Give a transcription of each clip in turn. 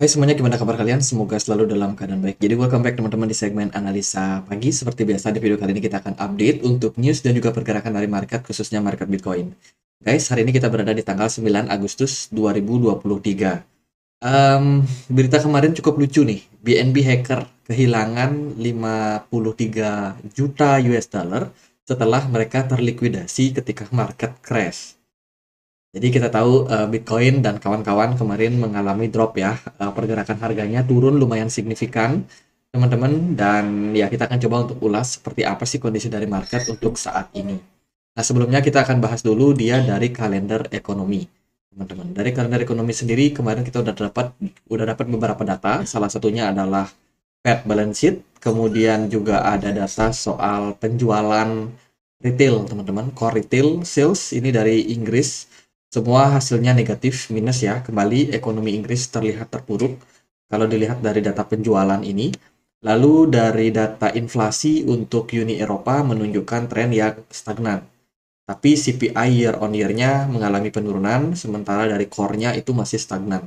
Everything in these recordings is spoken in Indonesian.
Hai semuanya, gimana kabar kalian? Semoga selalu dalam keadaan baik. Jadi welcome back teman-teman di segmen analisa pagi. Seperti biasa di video kali ini kita akan update untuk news dan juga pergerakan dari market khususnya market Bitcoin. Guys, hari ini kita berada di tanggal 9 Agustus 2023. Um, berita kemarin cukup lucu nih. BNB hacker kehilangan 53 juta US dollar setelah mereka terlikuidasi ketika market crash. Jadi kita tahu uh, Bitcoin dan kawan-kawan kemarin mengalami drop ya, uh, pergerakan harganya turun lumayan signifikan, teman-teman. Dan ya kita akan coba untuk ulas seperti apa sih kondisi dari market untuk saat ini. Nah sebelumnya kita akan bahas dulu dia dari kalender ekonomi, teman-teman. Dari kalender ekonomi sendiri kemarin kita udah dapat udah dapat beberapa data. Salah satunya adalah Fed balance sheet, kemudian juga ada data soal penjualan retail, teman-teman, core retail sales ini dari Inggris semua hasilnya negatif, minus ya. Kembali ekonomi Inggris terlihat terpuruk kalau dilihat dari data penjualan ini. Lalu dari data inflasi untuk Uni Eropa menunjukkan tren yang stagnan. Tapi CPI year on year-nya mengalami penurunan, sementara dari core-nya itu masih stagnan.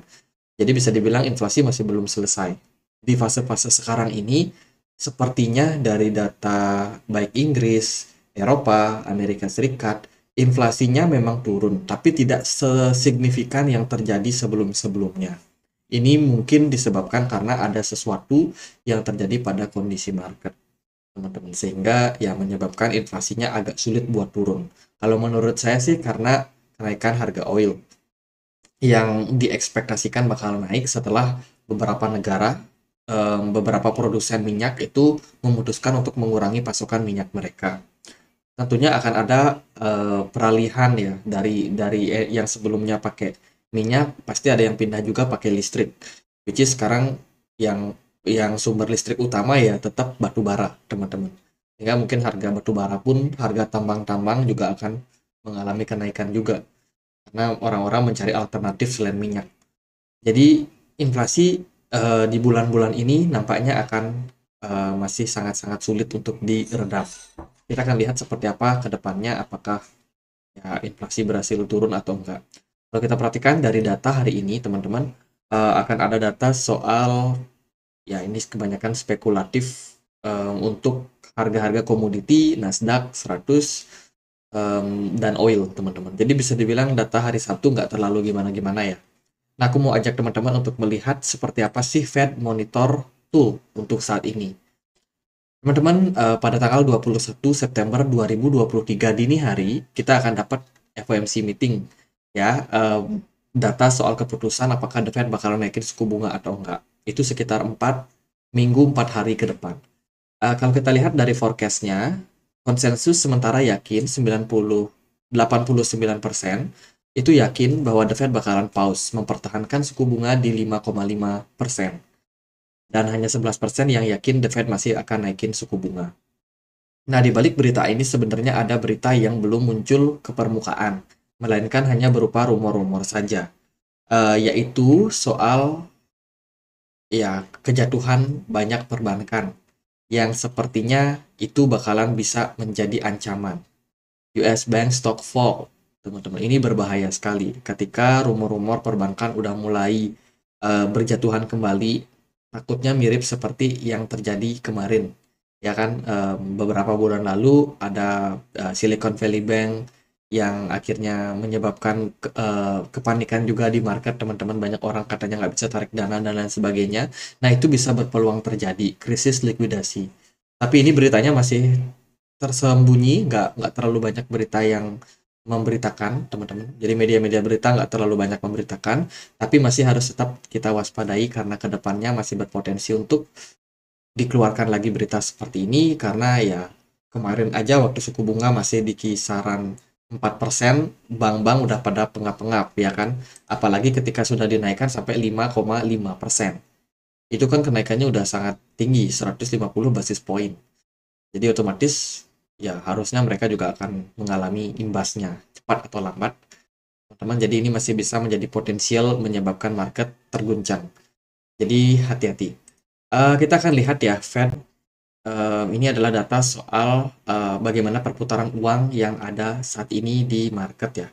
Jadi bisa dibilang inflasi masih belum selesai. Di fase-fase sekarang ini, sepertinya dari data baik Inggris, Eropa, Amerika Serikat, inflasinya memang turun, tapi tidak sesignifikan yang terjadi sebelum-sebelumnya. Ini mungkin disebabkan karena ada sesuatu yang terjadi pada kondisi market, teman-teman, sehingga ya menyebabkan inflasinya agak sulit buat turun. Kalau menurut saya sih karena kenaikan harga oil yang diekspektasikan bakal naik setelah beberapa negara, eh, beberapa produsen minyak itu memutuskan untuk mengurangi pasokan minyak mereka tentunya akan ada uh, peralihan ya dari dari eh, yang sebelumnya pakai minyak pasti ada yang pindah juga pakai listrik which is sekarang yang yang sumber listrik utama ya tetap batu bara teman-teman sehingga mungkin harga batu bara pun harga tambang-tambang juga akan mengalami kenaikan juga karena orang-orang mencari alternatif selain minyak jadi inflasi uh, di bulan-bulan ini nampaknya akan uh, masih sangat-sangat sulit untuk diredam kita akan lihat seperti apa kedepannya, apakah ya inflasi berhasil turun atau enggak. Kalau kita perhatikan dari data hari ini teman-teman uh, akan ada data soal ya ini kebanyakan spekulatif um, untuk harga-harga komoditi Nasdaq 100 um, dan oil teman-teman. Jadi bisa dibilang data hari Sabtu nggak terlalu gimana-gimana ya. Nah aku mau ajak teman-teman untuk melihat seperti apa sih Fed monitor tool untuk saat ini. Teman-teman, uh, pada tanggal 21 September 2023 dini hari, kita akan dapat FOMC meeting ya, uh, data soal keputusan apakah The Fed bakal naikin suku bunga atau enggak. Itu sekitar 4 minggu 4 hari ke depan. Uh, kalau kita lihat dari forecastnya, konsensus sementara yakin 90 89% itu yakin bahwa The Fed bakalan pause mempertahankan suku bunga di 5,5% dan hanya 11% yang yakin The Fed masih akan naikin suku bunga. Nah, di balik berita ini sebenarnya ada berita yang belum muncul ke permukaan, melainkan hanya berupa rumor-rumor saja, uh, yaitu soal ya kejatuhan banyak perbankan yang sepertinya itu bakalan bisa menjadi ancaman. US Bank Stock Fall, teman-teman ini berbahaya sekali ketika rumor-rumor perbankan udah mulai uh, berjatuhan kembali takutnya mirip seperti yang terjadi kemarin ya kan um, beberapa bulan lalu ada uh, Silicon Valley Bank yang akhirnya menyebabkan uh, kepanikan juga di market teman-teman banyak orang katanya nggak bisa tarik dana dan lain sebagainya nah itu bisa berpeluang terjadi krisis likuidasi tapi ini beritanya masih tersembunyi nggak nggak terlalu banyak berita yang memberitakan teman-teman. Jadi media-media berita nggak terlalu banyak memberitakan, tapi masih harus tetap kita waspadai karena kedepannya masih berpotensi untuk dikeluarkan lagi berita seperti ini karena ya kemarin aja waktu suku bunga masih di kisaran 4%, bank-bank udah pada pengap-pengap ya kan. Apalagi ketika sudah dinaikkan sampai 5,5%. Itu kan kenaikannya udah sangat tinggi, 150 basis point. Jadi otomatis ya harusnya mereka juga akan hmm. mengalami imbasnya cepat atau lambat teman-teman jadi ini masih bisa menjadi potensial menyebabkan market terguncang jadi hati-hati uh, kita akan lihat ya Fed uh, ini adalah data soal uh, bagaimana perputaran uang yang ada saat ini di market ya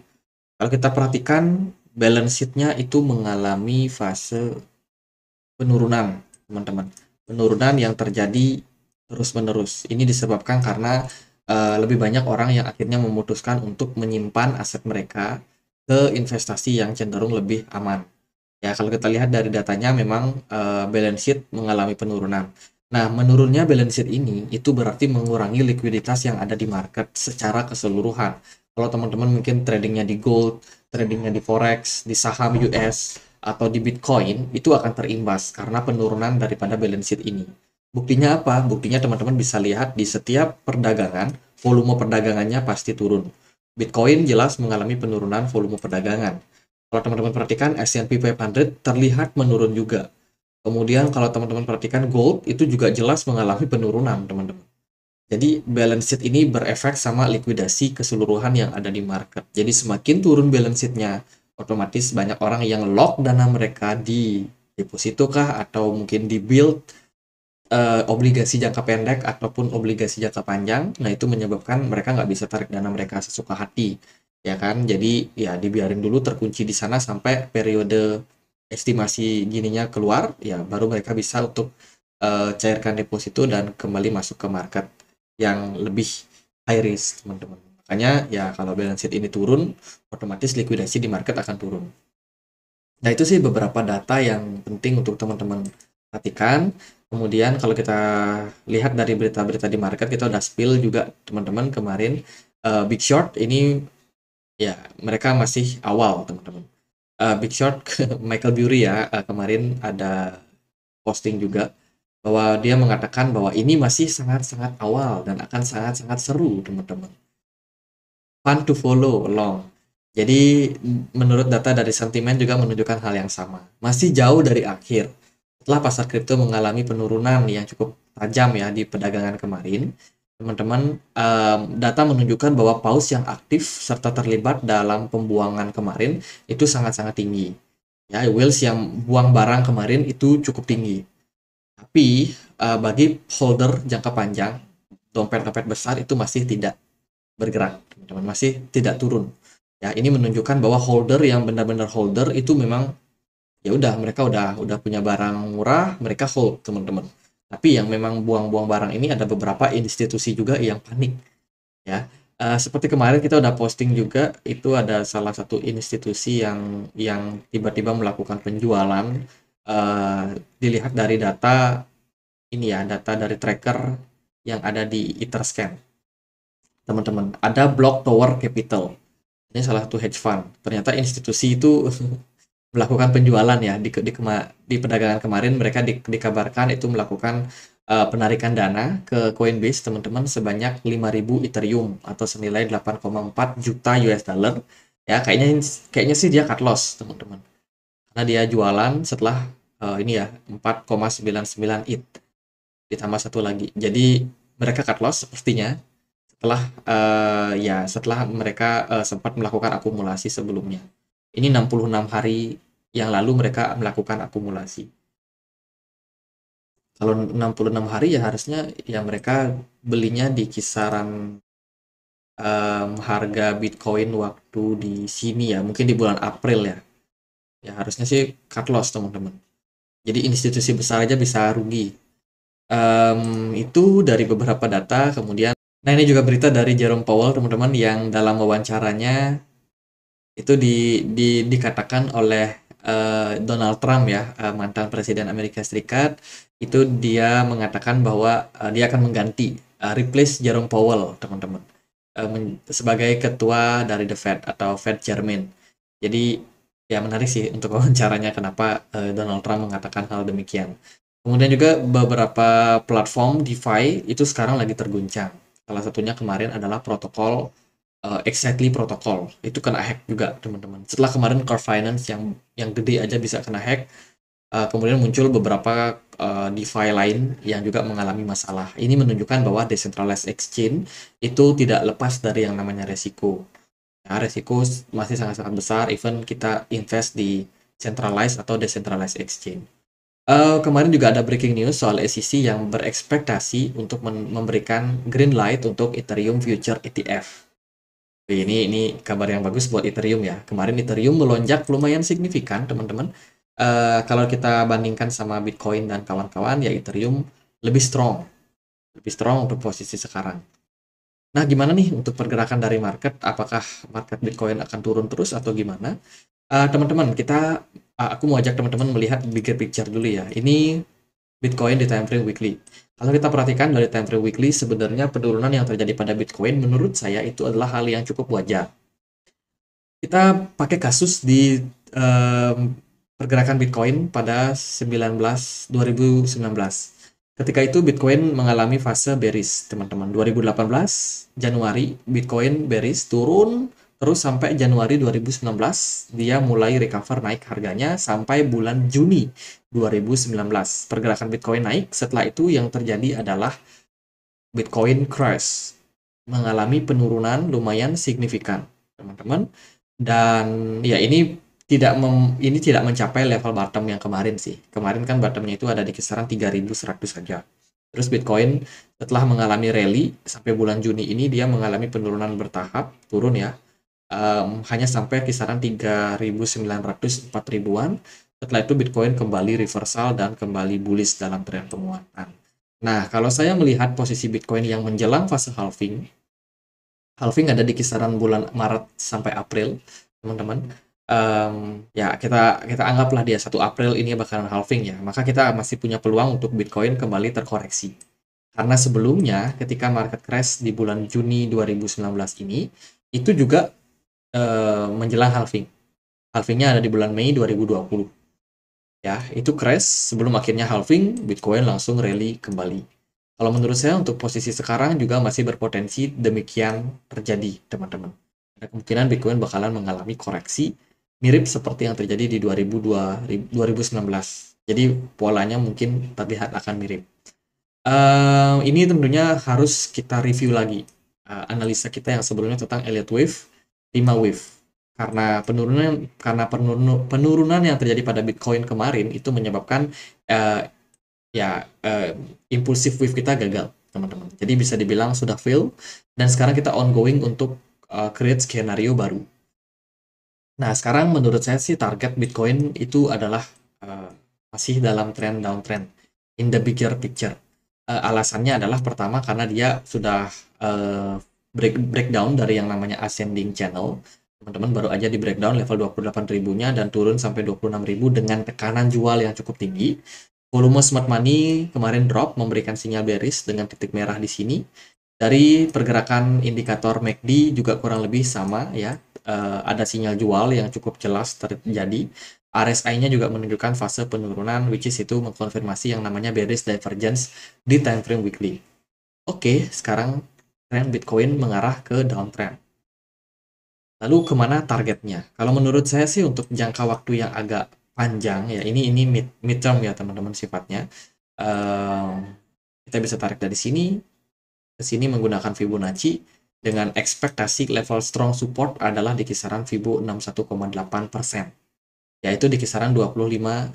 kalau kita perhatikan balance sheet-nya itu mengalami fase penurunan teman-teman penurunan yang terjadi terus-menerus ini disebabkan karena Eh, lebih banyak orang yang akhirnya memutuskan untuk menyimpan aset mereka ke investasi yang cenderung lebih aman. Ya, kalau kita lihat dari datanya memang uh, balance sheet mengalami penurunan. Nah, menurunnya balance sheet ini itu berarti mengurangi likuiditas yang ada di market secara keseluruhan. Kalau teman-teman mungkin tradingnya di gold, tradingnya di forex, di saham US, atau di Bitcoin itu akan terimbas karena penurunan daripada balance sheet ini. Buktinya apa? Buktinya teman-teman bisa lihat di setiap perdagangan, volume perdagangannya pasti turun. Bitcoin jelas mengalami penurunan volume perdagangan. Kalau teman-teman perhatikan, S&P 500 terlihat menurun juga. Kemudian kalau teman-teman perhatikan gold itu juga jelas mengalami penurunan, teman-teman. Jadi balance sheet ini berefek sama likuidasi keseluruhan yang ada di market. Jadi semakin turun balance sheet-nya, otomatis banyak orang yang lock dana mereka di deposito kah atau mungkin di build uh, obligasi jangka pendek ataupun obligasi jangka panjang, nah itu menyebabkan mereka nggak bisa tarik dana mereka sesuka hati, ya kan? Jadi ya dibiarin dulu terkunci di sana sampai periode estimasi gininya keluar, ya baru mereka bisa untuk uh, cairkan deposito dan kembali masuk ke market yang lebih high risk, teman-teman. Makanya ya kalau balance sheet ini turun, otomatis likuidasi di market akan turun. Nah itu sih beberapa data yang penting untuk teman-teman perhatikan. -teman Kemudian kalau kita lihat dari berita-berita di market kita udah spill juga teman-teman kemarin uh, Big Short ini ya mereka masih awal teman-teman. Uh, Big Short Michael Burry ya uh, kemarin ada posting juga bahwa dia mengatakan bahwa ini masih sangat-sangat awal dan akan sangat-sangat seru teman-teman. Fun to follow along. Jadi menurut data dari sentimen juga menunjukkan hal yang sama. Masih jauh dari akhir setelah pasar kripto mengalami penurunan yang cukup tajam ya di perdagangan kemarin, teman-teman um, data menunjukkan bahwa paus yang aktif serta terlibat dalam pembuangan kemarin itu sangat-sangat tinggi. Ya, whales yang buang barang kemarin itu cukup tinggi. Tapi uh, bagi holder jangka panjang, dompet-dompet besar itu masih tidak bergerak, teman-teman masih tidak turun. Ya, ini menunjukkan bahwa holder yang benar-benar holder itu memang ya udah mereka udah udah punya barang murah mereka hold teman-teman tapi yang memang buang-buang barang ini ada beberapa institusi juga yang panik ya uh, seperti kemarin kita udah posting juga itu ada salah satu institusi yang yang tiba-tiba melakukan penjualan uh, dilihat dari data ini ya data dari tracker yang ada di Etherscan teman-teman ada Block Tower Capital ini salah satu hedge fund ternyata institusi itu melakukan penjualan ya di di, kema, di perdagangan kemarin mereka di, dikabarkan itu melakukan uh, penarikan dana ke Coinbase teman-teman sebanyak 5.000 Ethereum atau senilai 8,4 juta US dollar ya kayaknya kayaknya sih dia cut loss teman-teman karena dia jualan setelah uh, ini ya 4,99 ETH ditambah satu lagi jadi mereka cut loss sepertinya setelah uh, ya setelah mereka uh, sempat melakukan akumulasi sebelumnya ini 66 hari yang lalu mereka melakukan akumulasi. Kalau 66 hari ya harusnya ya mereka belinya di kisaran um, harga Bitcoin waktu di sini ya, mungkin di bulan April ya. Ya harusnya sih cut loss teman-teman. Jadi institusi besar aja bisa rugi. Um, itu dari beberapa data kemudian Nah ini juga berita dari Jerome Powell teman-teman yang dalam wawancaranya itu di, di dikatakan oleh uh, Donald Trump ya uh, mantan presiden Amerika Serikat itu dia mengatakan bahwa uh, dia akan mengganti uh, replace Jerome Powell teman-teman uh, sebagai ketua dari The Fed atau Fed Chairman jadi ya menarik sih untuk wawancaranya kenapa uh, Donald Trump mengatakan hal demikian kemudian juga beberapa platform DeFi itu sekarang lagi terguncang salah satunya kemarin adalah protokol uh, exactly protokol itu kena hack juga teman-teman setelah kemarin car finance yang yang gede aja bisa kena hack uh, kemudian muncul beberapa uh, DeFi lain yang juga mengalami masalah ini menunjukkan bahwa decentralized exchange itu tidak lepas dari yang namanya resiko nah, resiko masih sangat-sangat besar even kita invest di centralized atau decentralized exchange Uh, kemarin juga ada breaking news soal SEC yang berekspektasi untuk memberikan green light untuk Ethereum Future ETF ini ini kabar yang bagus buat Ethereum ya. Kemarin Ethereum melonjak lumayan signifikan, teman-teman. Uh, kalau kita bandingkan sama Bitcoin dan kawan-kawan, ya Ethereum lebih strong, lebih strong untuk posisi sekarang. Nah, gimana nih untuk pergerakan dari market? Apakah market Bitcoin akan turun terus atau gimana? Eh, teman-teman, uh, kita uh, aku mau ajak teman-teman melihat bigger picture dulu ya. Ini Bitcoin di time frame weekly. Kalau kita perhatikan dari time frame weekly, sebenarnya penurunan yang terjadi pada Bitcoin menurut saya itu adalah hal yang cukup wajar. Kita pakai kasus di um, pergerakan Bitcoin pada 19 2019. Ketika itu Bitcoin mengalami fase bearish, teman-teman. 2018 Januari Bitcoin bearish turun Terus sampai Januari 2019 dia mulai recover naik harganya sampai bulan Juni 2019. Pergerakan Bitcoin naik, setelah itu yang terjadi adalah Bitcoin crash. Mengalami penurunan lumayan signifikan, teman-teman. Dan ya ini tidak mem, ini tidak mencapai level bottom yang kemarin sih. Kemarin kan bottomnya itu ada di kisaran 3.100 saja. Terus Bitcoin setelah mengalami rally sampai bulan Juni ini dia mengalami penurunan bertahap, turun ya um, hanya sampai kisaran 3.900 4.000-an. Setelah itu Bitcoin kembali reversal dan kembali bullish dalam tren penguatan. Nah, kalau saya melihat posisi Bitcoin yang menjelang fase halving, halving ada di kisaran bulan Maret sampai April, teman-teman. Um, ya kita kita anggaplah dia satu April ini bakalan halving ya. Maka kita masih punya peluang untuk Bitcoin kembali terkoreksi. Karena sebelumnya ketika market crash di bulan Juni 2019 ini, itu juga Eh, menjelang halving. Halvingnya ada di bulan Mei 2020. Ya, itu crash sebelum akhirnya halving, Bitcoin langsung rally kembali. Kalau menurut saya untuk posisi sekarang juga masih berpotensi demikian terjadi, teman-teman. Ada kemungkinan Bitcoin bakalan mengalami koreksi mirip seperti yang terjadi di 2002, 2019. Jadi polanya mungkin terlihat akan mirip. Uh, ini tentunya harus kita review lagi uh, analisa kita yang sebelumnya tentang Elliott Wave 5 wave karena penurunan karena penurun, penurunan yang terjadi pada Bitcoin kemarin itu menyebabkan uh, ya uh, impulsif wave kita gagal teman-teman jadi bisa dibilang sudah fail dan sekarang kita ongoing untuk uh, create skenario baru nah sekarang menurut saya sih target Bitcoin itu adalah uh, masih dalam trend downtrend in the bigger picture uh, alasannya adalah pertama karena dia sudah uh, break breakdown dari yang namanya ascending channel teman-teman baru aja di breakdown level 28.000-nya dan turun sampai 26.000 dengan tekanan jual yang cukup tinggi. Volume smart money kemarin drop memberikan sinyal bearish dengan titik merah di sini. Dari pergerakan indikator MACD juga kurang lebih sama ya. Uh, ada sinyal jual yang cukup jelas terjadi. RSI-nya juga menunjukkan fase penurunan which is itu mengkonfirmasi yang namanya bearish divergence di time frame weekly. Oke, okay, sekarang tren Bitcoin mengarah ke downtrend. Lalu kemana targetnya? Kalau menurut saya sih untuk jangka waktu yang agak panjang ya ini ini mid term ya teman-teman sifatnya. Um, kita bisa tarik dari sini ke sini menggunakan Fibonacci dengan ekspektasi level strong support adalah di kisaran Fibo 61,8%, yaitu di kisaran 25.000.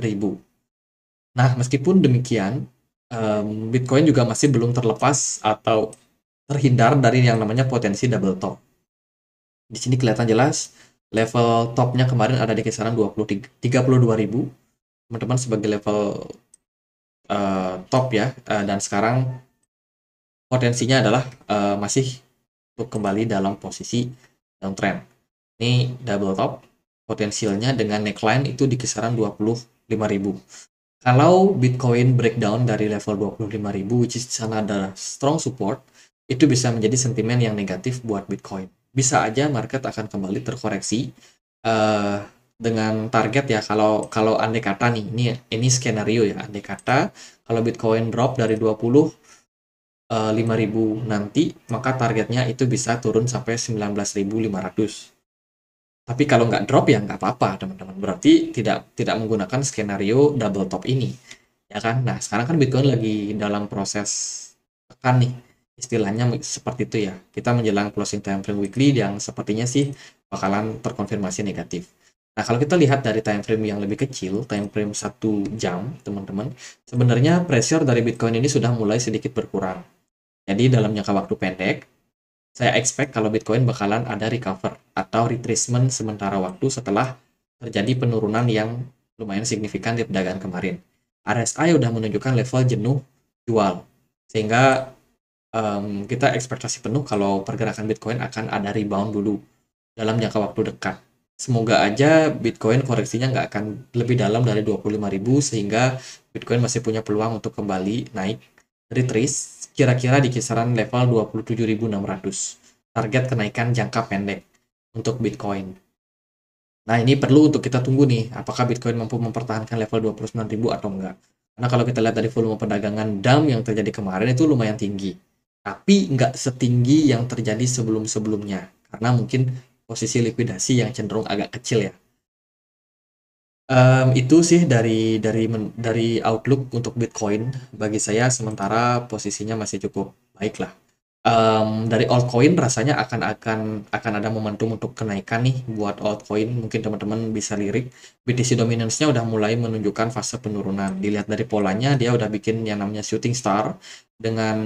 Nah, meskipun demikian, ehm, Bitcoin juga masih belum terlepas atau terhindar dari yang namanya potensi double top. Di sini kelihatan jelas level topnya kemarin ada di kisaran 32.000 teman-teman sebagai level uh, top ya uh, dan sekarang potensinya adalah uh, masih untuk kembali dalam posisi downtrend. Ini double top potensialnya dengan neckline itu di kisaran 25.000. Kalau Bitcoin breakdown dari level 25.000 which is di sana ada strong support, itu bisa menjadi sentimen yang negatif buat Bitcoin. Bisa aja market akan kembali terkoreksi uh, dengan target ya kalau kalau andai kata nih ini ini skenario ya andai kata kalau Bitcoin drop dari 20 uh, 5000 nanti maka targetnya itu bisa turun sampai 19.500. Tapi kalau nggak drop ya nggak apa-apa teman-teman. Berarti tidak tidak menggunakan skenario double top ini. Ya kan? Nah, sekarang kan Bitcoin lagi dalam proses tekan nih istilahnya seperti itu ya. Kita menjelang closing time frame weekly yang sepertinya sih bakalan terkonfirmasi negatif. Nah, kalau kita lihat dari time frame yang lebih kecil, time frame satu jam, teman-teman, sebenarnya pressure dari Bitcoin ini sudah mulai sedikit berkurang. Jadi, dalam jangka waktu pendek, saya expect kalau Bitcoin bakalan ada recover atau retracement sementara waktu setelah terjadi penurunan yang lumayan signifikan di perdagangan kemarin. RSI sudah menunjukkan level jenuh jual, sehingga um, kita ekspektasi penuh kalau pergerakan Bitcoin akan ada rebound dulu dalam jangka waktu dekat. Semoga aja Bitcoin koreksinya nggak akan lebih dalam dari 25.000 sehingga Bitcoin masih punya peluang untuk kembali naik retrace kira-kira di kisaran level 27.600. Target kenaikan jangka pendek untuk Bitcoin. Nah, ini perlu untuk kita tunggu nih, apakah Bitcoin mampu mempertahankan level 29.000 atau enggak. Karena kalau kita lihat dari volume perdagangan DAM yang terjadi kemarin itu lumayan tinggi tapi nggak setinggi yang terjadi sebelum-sebelumnya karena mungkin posisi likuidasi yang cenderung agak kecil ya. Um, itu sih dari dari dari outlook untuk Bitcoin bagi saya sementara posisinya masih cukup baik lah. Um, dari altcoin rasanya akan akan akan ada momentum untuk kenaikan nih buat altcoin mungkin teman-teman bisa lirik BTC dominance-nya udah mulai menunjukkan fase penurunan dilihat dari polanya dia udah bikin yang namanya shooting star dengan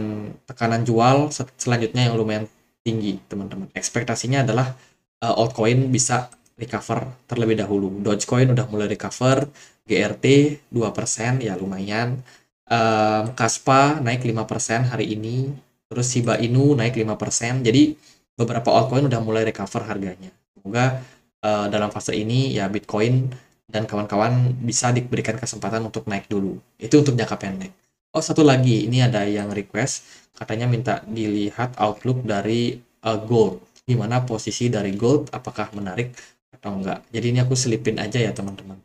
tekanan jual selanjutnya yang lumayan tinggi teman-teman ekspektasinya adalah uh, altcoin bisa recover terlebih dahulu Dogecoin udah mulai recover GRT 2% ya lumayan um, Kaspa naik 5% hari ini terus Shiba Inu naik 5% jadi beberapa altcoin udah mulai recover harganya semoga uh, dalam fase ini ya Bitcoin dan kawan-kawan bisa diberikan kesempatan untuk naik dulu itu untuk jangka pendek Oh, satu lagi. Ini ada yang request. Katanya minta dilihat outlook dari uh, gold. Gimana posisi dari gold? Apakah menarik atau enggak? Jadi ini aku selipin aja ya, teman-teman.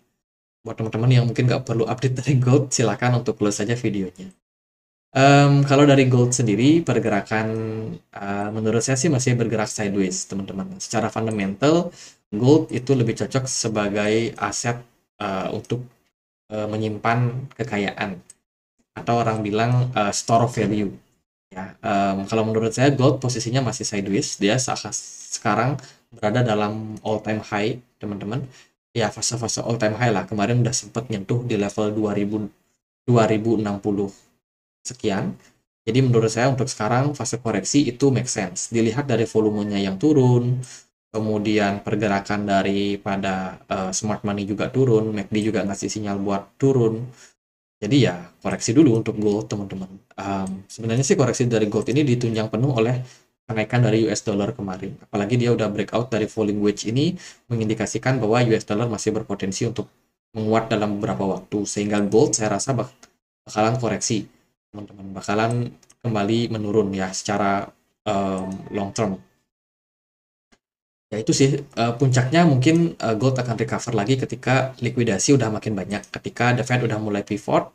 Buat teman-teman yang mungkin nggak perlu update dari gold, silakan untuk close saja videonya. Um, kalau dari gold sendiri, pergerakan uh, menurut saya sih masih bergerak sideways, teman-teman. Secara fundamental, gold itu lebih cocok sebagai aset uh, untuk menyimpan kekayaan atau orang bilang uh, store of value. Ya, um, kalau menurut saya gold posisinya masih sideways, dia sekarang berada dalam all time high, teman-teman. Ya, fase-fase all time high lah. Kemarin udah sempat nyentuh di level 2000 2060 sekian. Jadi menurut saya untuk sekarang fase koreksi itu make sense. Dilihat dari volumenya yang turun, kemudian pergerakan daripada uh, smart money juga turun, MACD juga ngasih sinyal buat turun jadi ya koreksi dulu untuk gold teman-teman. Um, sebenarnya sih koreksi dari gold ini ditunjang penuh oleh kenaikan dari US dollar kemarin. Apalagi dia udah breakout dari falling wedge ini mengindikasikan bahwa US dollar masih berpotensi untuk menguat dalam beberapa waktu. Sehingga gold saya rasa bak bakalan koreksi teman-teman. Bakalan kembali menurun ya secara um, long term ya itu sih uh, puncaknya mungkin uh, gold akan recover lagi ketika likuidasi udah makin banyak ketika the Fed udah mulai pivot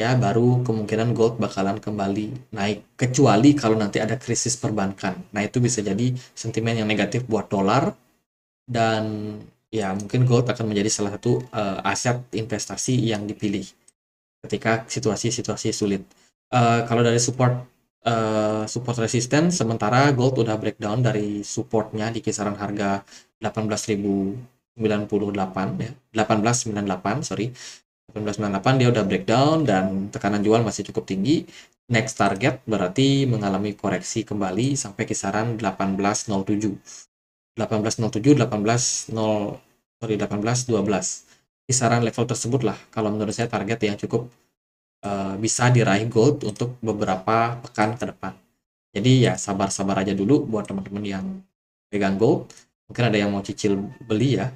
ya baru kemungkinan gold bakalan kembali naik kecuali kalau nanti ada krisis perbankan nah itu bisa jadi sentimen yang negatif buat dolar dan ya mungkin gold akan menjadi salah satu uh, aset investasi yang dipilih ketika situasi-situasi sulit uh, kalau dari support uh, support resistance sementara gold udah breakdown dari supportnya di kisaran harga 18.098 ya 1898 sorry 1898 dia udah breakdown dan tekanan jual masih cukup tinggi next target berarti mengalami koreksi kembali sampai kisaran 1807 1807 18.0 sorry 1812 kisaran level tersebut lah kalau menurut saya target yang cukup Eh, bisa diraih gold untuk beberapa pekan ke depan. Jadi ya sabar-sabar aja dulu buat teman-teman yang pegang gold. Mungkin ada yang mau cicil beli ya.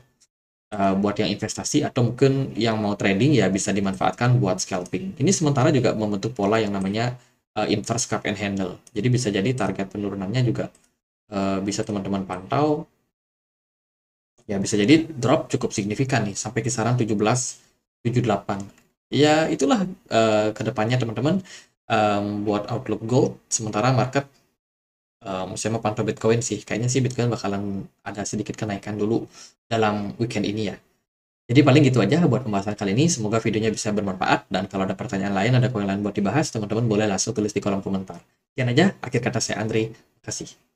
Uh, buat yang investasi atau mungkin yang mau trading ya bisa dimanfaatkan buat scalping. Ini sementara juga membentuk pola yang namanya uh, inverse cup and handle. Jadi bisa jadi target penurunannya juga uh, bisa teman-teman pantau. Ya bisa jadi drop cukup signifikan nih sampai kisaran 17 78 ya itulah uh, eh, kedepannya teman-teman um, buat outlook gold sementara market um, saya mau pantau Bitcoin sih kayaknya sih Bitcoin bakalan ada sedikit kenaikan dulu dalam weekend ini ya jadi paling gitu aja buat pembahasan kali ini. Semoga videonya bisa bermanfaat. Dan kalau ada pertanyaan lain, ada koin lain buat dibahas, teman-teman boleh langsung tulis di kolom komentar. Sekian aja. Akhir kata saya Andri. kasih.